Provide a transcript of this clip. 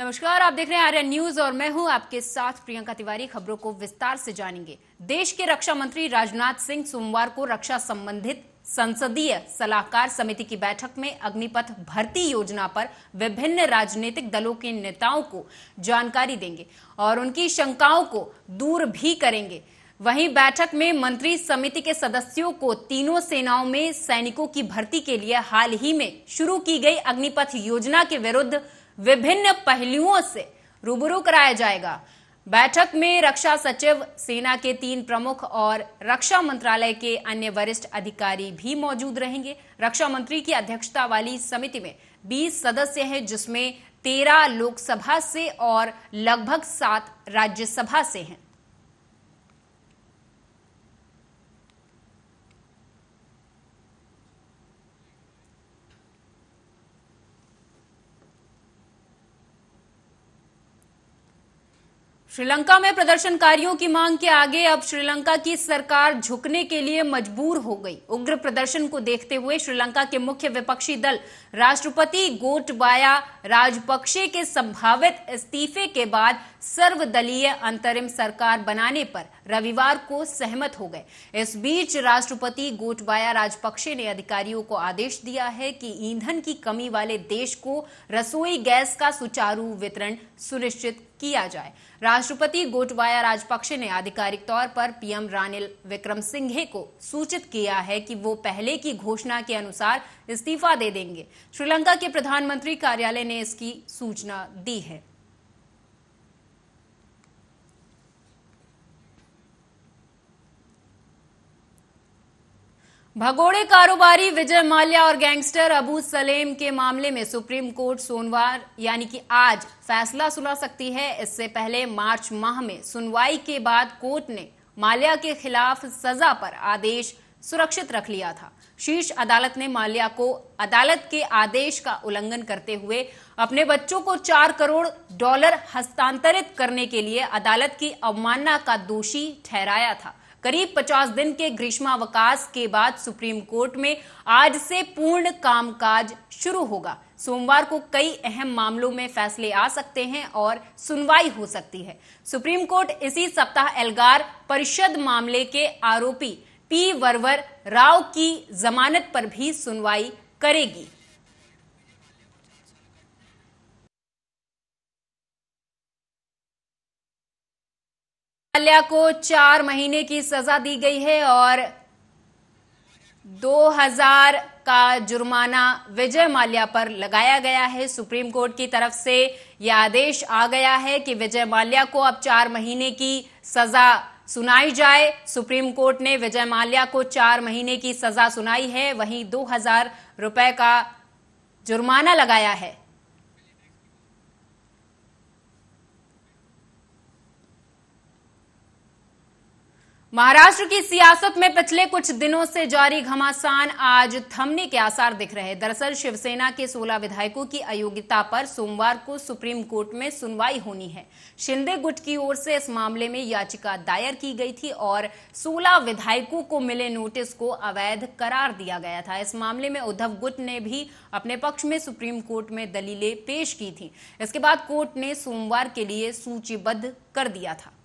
नमस्कार आप देख रहे हैं आर्य न्यूज और मैं हूं आपके साथ प्रियंका तिवारी खबरों को विस्तार से जानेंगे देश के रक्षा मंत्री राजनाथ सिंह सोमवार को रक्षा संबंधित संसदीय सलाहकार समिति की बैठक में अग्निपथ भर्ती योजना पर विभिन्न राजनीतिक दलों के नेताओं को जानकारी देंगे और उनकी शंकाओं को दूर भी करेंगे वहीं बैठक में मंत्री समिति के सदस्यों को तीनों सेनाओं में सैनिकों की भर्ती के लिए हाल ही में शुरू की गई अग्निपथ योजना के विरुद्ध विभिन्न पहलुओं से रूबरू कराया जाएगा बैठक में रक्षा सचिव सेना के तीन प्रमुख और रक्षा मंत्रालय के अन्य वरिष्ठ अधिकारी भी मौजूद रहेंगे रक्षा मंत्री की अध्यक्षता वाली समिति में 20 सदस्य हैं जिसमें 13 लोकसभा से और लगभग सात राज्यसभा से हैं श्रीलंका में प्रदर्शनकारियों की मांग के आगे अब श्रीलंका की सरकार झुकने के लिए मजबूर हो गई उग्र प्रदर्शन को देखते हुए श्रीलंका के मुख्य विपक्षी दल राष्ट्रपति गोटबाया राजपक्षे के संभावित इस्तीफे के बाद सर्वदलीय अंतरिम सरकार बनाने पर रविवार को सहमत हो गए इस बीच राष्ट्रपति गोटबाया राजपक्षे ने अधिकारियों को आदेश दिया है कि ईंधन की कमी वाले देश को रसोई गैस का सुचारू वितरण सुनिश्चित किया जाए राष्ट्रपति गोटबाया राजपक्षे ने आधिकारिक तौर पर पीएम रानिल विक्रम सिंघे को सूचित किया है कि वो पहले की घोषणा के अनुसार इस्तीफा दे देंगे श्रीलंका के प्रधानमंत्री कार्यालय ने इसकी सूचना दी है भगोड़े कारोबारी विजय माल्या और गैंगस्टर अबू सलेम के मामले में सुप्रीम कोर्ट सोमवार यानी कि आज फैसला सुना सकती है इससे पहले मार्च माह में सुनवाई के बाद कोर्ट ने माल्या के खिलाफ सजा पर आदेश सुरक्षित रख लिया था शीर्ष अदालत ने माल्या को अदालत के आदेश का उल्लंघन करते हुए अपने बच्चों को चार करोड़ डॉलर हस्तांतरित करने के लिए अदालत की अवमानना का दोषी ठहराया था करीब 50 दिन के ग्रीष्मावकाश के बाद सुप्रीम कोर्ट में आज से पूर्ण कामकाज शुरू होगा सोमवार को कई अहम मामलों में फैसले आ सकते हैं और सुनवाई हो सकती है सुप्रीम कोर्ट इसी सप्ताह एल्गार परिषद मामले के आरोपी पी वरवर राव की जमानत पर भी सुनवाई करेगी माल्या को चार महीने की सजा दी गई है और 2000 का जुर्माना विजय माल्या पर लगाया गया है सुप्रीम कोर्ट की तरफ से यह आदेश आ गया है कि विजय माल्या को अब चार महीने की सजा सुनाई जाए सुप्रीम कोर्ट ने विजय माल्या को चार महीने की सजा सुनाई है वहीं दो हजार रुपए का जुर्माना लगाया है महाराष्ट्र की सियासत में पिछले कुछ दिनों से जारी घमासान आज थमने के आसार दिख रहे दरअसल शिवसेना के 16 विधायकों की अयोग्यता पर सोमवार को सुप्रीम कोर्ट में सुनवाई होनी है शिंदे गुट की ओर से इस मामले में याचिका दायर की गई थी और 16 विधायकों को मिले नोटिस को अवैध करार दिया गया था इस मामले में उद्धव गुट ने भी अपने पक्ष में सुप्रीम कोर्ट में दलीलें पेश की थी इसके बाद कोर्ट ने सोमवार के लिए सूचीबद्ध कर दिया था